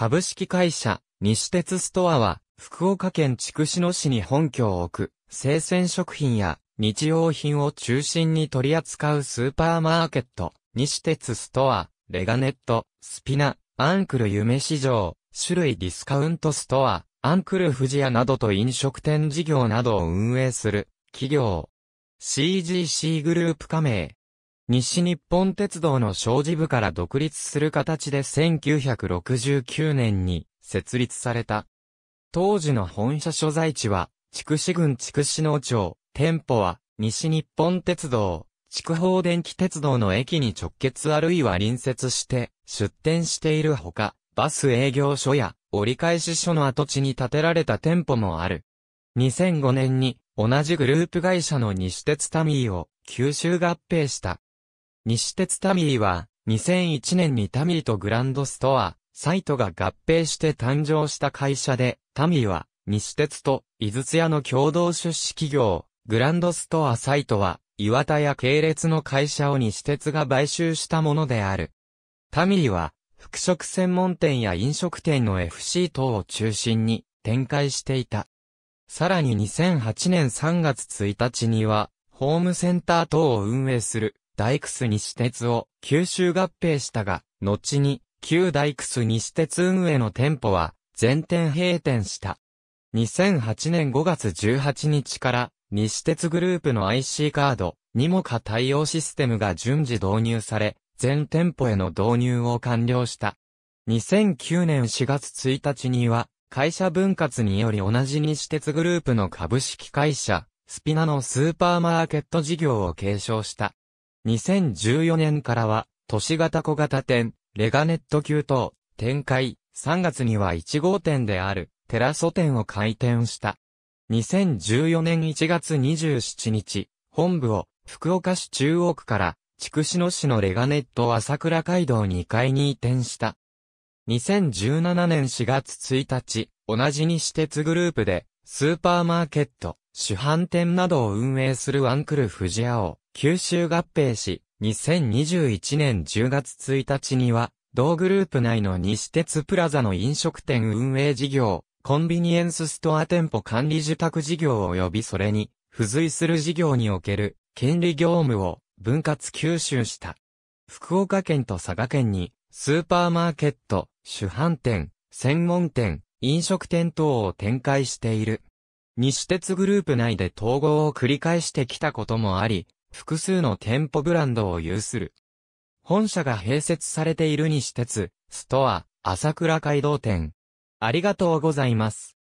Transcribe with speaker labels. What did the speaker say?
Speaker 1: 株式会社、西鉄ストアは、福岡県筑紫野市に本拠を置く、生鮮食品や日用品を中心に取り扱うスーパーマーケット、西鉄ストア、レガネット、スピナ、アンクル夢市場、種類ディスカウントストア、アンクル富士屋などと飲食店事業などを運営する、企業。CGC グループ加盟、西日本鉄道の商事部から独立する形で1969年に設立された。当時の本社所在地は、筑紫郡筑紫農町、店舗は、西日本鉄道、筑豊電気鉄道の駅に直結あるいは隣接して、出店しているほか、バス営業所や、折り返し所の跡地に建てられた店舗もある。2005年に、同じグループ会社の西鉄タミーを、吸収合併した。西鉄タミーは、2001年にタミーとグランドストア、サイトが合併して誕生した会社で、タミーは、西鉄と、井筒屋の共同出資企業、グランドストアサイトは、岩田や系列の会社を西鉄が買収したものである。タミーは、服飾専門店や飲食店の FC 等を中心に展開していた。さらに2008年3月1日には、ホームセンター等を運営する大楠西鉄を吸収合併したが、後に旧大楠西鉄運営の店舗は全店閉店した。2008年5月18日から西鉄グループの IC カードにもか対応システムが順次導入され、全店舗への導入を完了した。2009年4月1日には、会社分割により同じ西鉄グループの株式会社、スピナのスーパーマーケット事業を継承した。2014年からは、都市型小型店、レガネット級等、展開、3月には1号店である、テラソ店を開店した。2014年1月27日、本部を、福岡市中央区から、筑紫野市のレガネット朝倉街道2階に移転した。2017年4月1日、同じに鉄グループで、スーパーマーケット、主販店などを運営するワンクル士屋を吸収合併し、2021年10月1日には、同グループ内の西鉄プラザの飲食店運営事業、コンビニエンスストア店舗管理受託事業及びそれに、付随する事業における、権利業務を分割吸収した。福岡県と佐賀県に、スーパーマーケット、主販店、専門店、飲食店等を展開している。西鉄グループ内で統合を繰り返してきたこともあり、複数の店舗ブランドを有する。本社が併設されている西鉄、ストア、朝倉街道店。ありがとうございます。